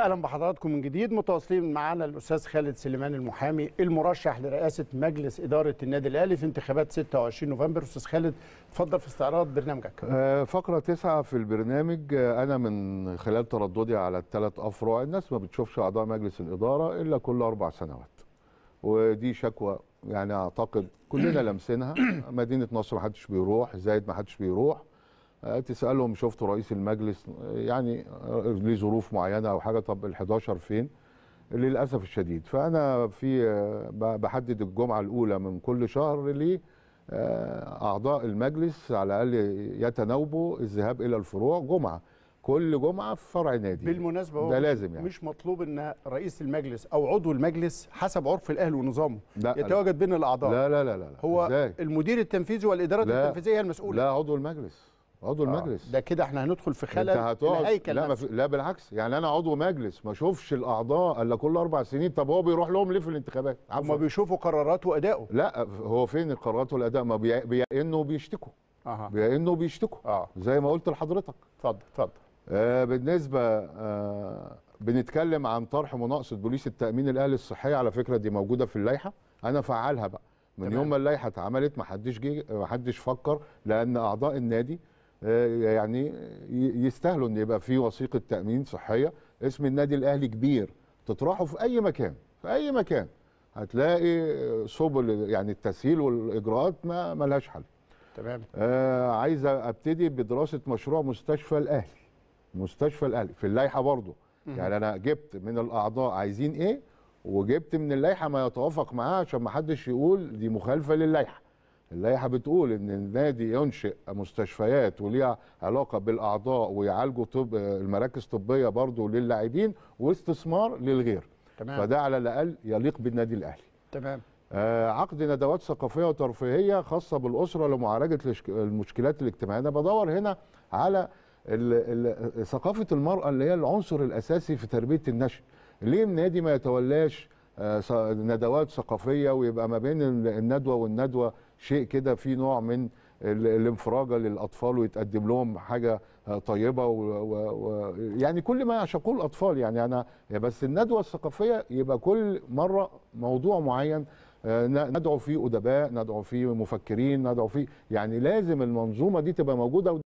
اهلا بحضراتكم من جديد متواصلين معانا الاستاذ خالد سليمان المحامي المرشح لرئاسه مجلس اداره النادي الاهلي في انتخابات 26 نوفمبر استاذ خالد اتفضل في استعراض برنامجك آه، فقره تسعة في البرنامج آه، انا من خلال ترددي على الثلاث افرع الناس ما بتشوفش اعضاء مجلس الاداره الا كل اربع سنوات ودي شكوى يعني اعتقد كلنا لمسينها مدينه نصر ما حدش بيروح زايد ما حدش بيروح آه، تسالهم شفتوا رئيس المجلس يعني ليه ظروف معينه او حاجه طب ال11 فين للاسف الشديد فانا في آه، بحدد الجمعه الاولى من كل شهر ل آه، اعضاء المجلس على الاقل يتناوبوا الذهاب الى الفروع جمعه كل جمعه في فرع نادي بالمناسبه هو ده لازم يعني مش مطلوب ان رئيس المجلس او عضو المجلس حسب عرف الاهلي ونظامه لا يتواجد بين الاعضاء لا لا لا لا هو إزاي؟ المدير التنفيذي والاداره التنفيذيه هي المسؤوله لا عضو المجلس عضو آه. المجلس ده كده احنا هندخل في خلل الهيكل لا, مف... لا بالعكس يعني انا عضو مجلس ما اشوفش الاعضاء الا كل اربع سنين طب هو بيروح لهم ليه في الانتخابات هم بيشوفوا قرارات وادائه لا هو فين القرارات والاداء ما بي... انه بيشتكوا اها انه بيشتكوا آه. زي ما قلت لحضرتك اتفضل اتفضل آه بالنسبه آه بنتكلم عن طرح مناقصه بوليس التامين الاهلي الصحيه على فكره دي موجوده في اللائحه انا فعلها بقى من تمام. يوم ما اللائحه اتعملت ما حدش جه ما حدش فكر لان اعضاء النادي آه، يعني يستاهلوا ان يبقى في وثيقه تامين صحيه اسم النادي الاهلي كبير تطرحه في اي مكان في اي مكان هتلاقي سبل يعني التسهيل والاجراءات ما ملهاش حل تمام آه عايز ابتدي بدراسه مشروع مستشفى الاهلي مستشفى الاهلي في اللائحه برضه يعني انا جبت من الاعضاء عايزين ايه وجبت من اللائحه ما يتوافق معاها عشان ما حدش يقول دي مخالفه للائحه اللائحه بتقول ان النادي ينشئ مستشفيات وليها علاقه بالاعضاء ويعالجوا طب المراكز الطبيه برضه للاعبين واستثمار للغير تمام. فده على الاقل يليق بالنادي الاهلي تمام آه عقد ندوات ثقافيه وترفيهيه خاصه بالاسره لمعالجه المشكلات الاجتماعيه انا بدور هنا على ثقافه المراه اللي هي العنصر الاساسي في تربيه النشء ليه النادي ما يتولاش آه، ندوات ثقافيه ويبقى ما بين الندوه والندوه شيء كده في نوع من الانفراجه للاطفال ويتقدم لهم حاجه آه، طيبه ويعني و... و... يعني كل ما يعشقوه الاطفال يعني انا بس الندوه الثقافيه يبقى كل مره موضوع معين آه، ندعو فيه ادباء ندعو فيه مفكرين ندعو فيه يعني لازم المنظومه دي تبقى موجوده